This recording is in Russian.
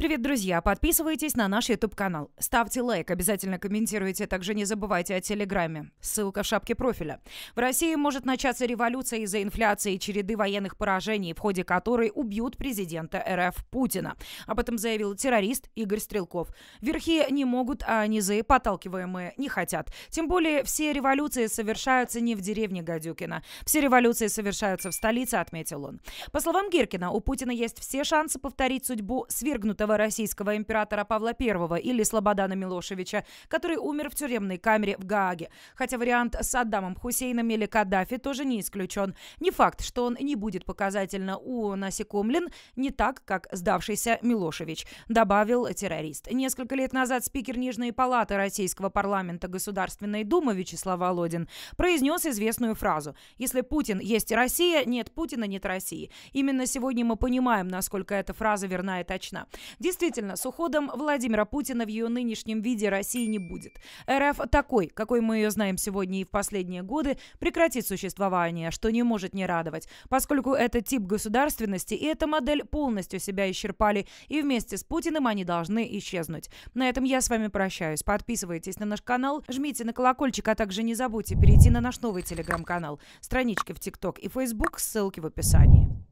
Привет, друзья! Подписывайтесь на наш YouTube-канал. Ставьте лайк, обязательно комментируйте, также не забывайте о Телеграме. Ссылка в шапке профиля. В России может начаться революция из-за инфляции и череды военных поражений, в ходе которой убьют президента РФ Путина. Об этом заявил террорист Игорь Стрелков. Верхи не могут, а низы, подталкиваемые, не хотят. Тем более все революции совершаются не в деревне Гадюкина. Все революции совершаются в столице, отметил он. По словам Гиркина, у Путина есть все шансы повторить судьбу свергнутого покойного российского императора Павла I или Слободана Милошевича, который умер в тюремной камере в Гааге. Хотя вариант с Аддамом Хусейном или Каддафи тоже не исключен. Не факт, что он не будет показательно у насекомлен, не так, как сдавшийся Милошевич, добавил террорист. Несколько лет назад спикер Нижней палаты российского парламента Государственной Думы Вячеслав Володин произнес известную фразу «Если Путин есть Россия, нет Путина, нет России». Именно сегодня мы понимаем, насколько эта фраза верна и точна. Действительно, с уходом Владимира Путина в ее нынешнем виде России не будет. РФ такой, какой мы ее знаем сегодня и в последние годы, прекратит существование, что не может не радовать, поскольку это тип государственности и эта модель полностью себя исчерпали, и вместе с Путиным они должны исчезнуть. На этом я с вами прощаюсь. Подписывайтесь на наш канал, жмите на колокольчик, а также не забудьте перейти на наш новый телеграм-канал, странички в ТикТок и Фейсбук, ссылки в описании.